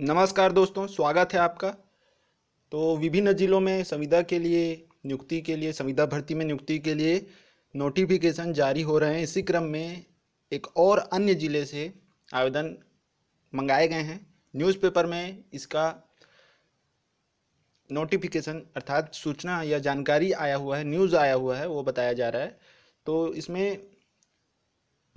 नमस्कार दोस्तों स्वागत है आपका तो विभिन्न जिलों में संविदा के लिए नियुक्ति के लिए संविदा भर्ती में नियुक्ति के लिए नोटिफिकेशन जारी हो रहे हैं इसी क्रम में एक और अन्य ज़िले से आवेदन मंगाए गए हैं न्यूज़पेपर में इसका नोटिफिकेशन अर्थात सूचना या जानकारी आया हुआ है न्यूज़ आया हुआ है वो बताया जा रहा है तो इसमें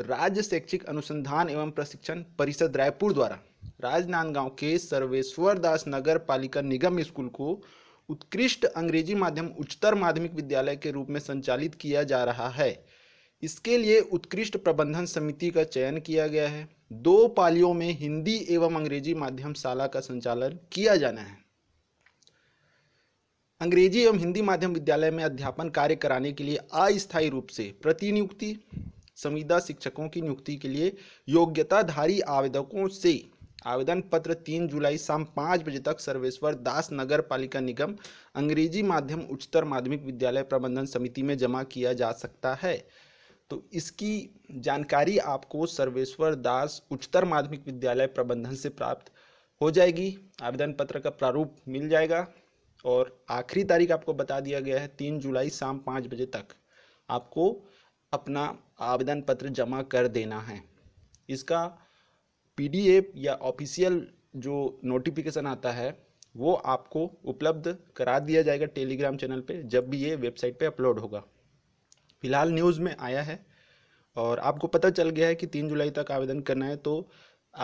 राज्य शैक्षिक अनुसंधान एवं प्रशिक्षण परिषद रायपुर द्वारा राजनांदगांव के सर्वेश्वर दास नगर पालिका निगम स्कूल को उत्कृष्ट अंग्रेजी माध्यम उच्चतर माध्यमिक विद्यालय के रूप में संचालित किया जा रहा है इसके लिए उत्कृष्ट प्रबंधन समिति का चयन किया गया है दो पालियों में हिंदी एवं अंग्रेजी माध्यम शाला का संचालन किया जाना है अंग्रेजी एवं हिंदी माध्यम विद्यालय में अध्यापन कार्य कराने के लिए अस्थायी रूप से प्रतिनियुक्ति संविदा शिक्षकों की नियुक्ति के लिए योग्यताधारी आवेदकों से आवेदन पत्र तीन जुलाई शाम पाँच बजे तक सर्वेश्वर दास नगर पालिका निगम अंग्रेजी माध्यम उच्चतर माध्यमिक विद्यालय प्रबंधन समिति में जमा किया जा सकता है तो इसकी जानकारी आपको सर्वेश्वर दास उच्चतर माध्यमिक विद्यालय प्रबंधन से प्राप्त हो जाएगी आवेदन पत्र का प्रारूप मिल जाएगा और आखिरी तारीख आपको बता दिया गया है तीन जुलाई शाम पाँच बजे तक आपको अपना आवेदन पत्र जमा कर देना है इसका पीडीएफ या ऑफिशियल जो नोटिफिकेशन आता है वो आपको उपलब्ध करा दिया जाएगा टेलीग्राम चैनल पे जब भी ये वेबसाइट पे अपलोड होगा फिलहाल न्यूज़ में आया है और आपको पता चल गया है कि तीन जुलाई तक आवेदन करना है तो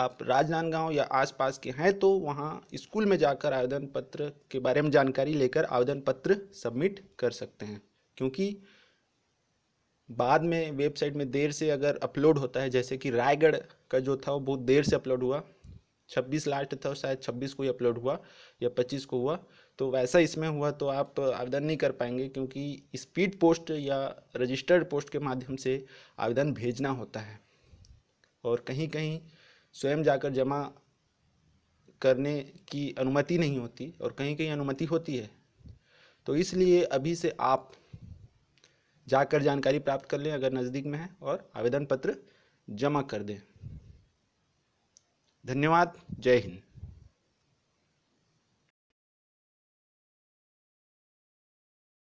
आप राजनांदगांव या आसपास के हैं तो वहाँ स्कूल में जाकर आवेदन पत्र के बारे में जानकारी लेकर आवेदन पत्र सबमिट कर सकते हैं क्योंकि बाद में वेबसाइट में देर से अगर अपलोड होता है जैसे कि रायगढ़ का जो था वो बहुत देर से अपलोड हुआ छब्बीस लास्ट था शायद छब्बीस को ही अपलोड हुआ या पच्चीस को हुआ तो वैसा इसमें हुआ तो आप आवेदन नहीं कर पाएंगे क्योंकि स्पीड पोस्ट या रजिस्टर्ड पोस्ट के माध्यम से आवेदन भेजना होता है और कहीं कहीं स्वयं जाकर जमा करने की अनुमति नहीं होती और कहीं कहीं अनुमति होती है तो इसलिए अभी से आप जाकर जानकारी प्राप्त कर लें अगर नज़दीक में है और आवेदन पत्र जमा कर दें धन्यवाद जय हिंद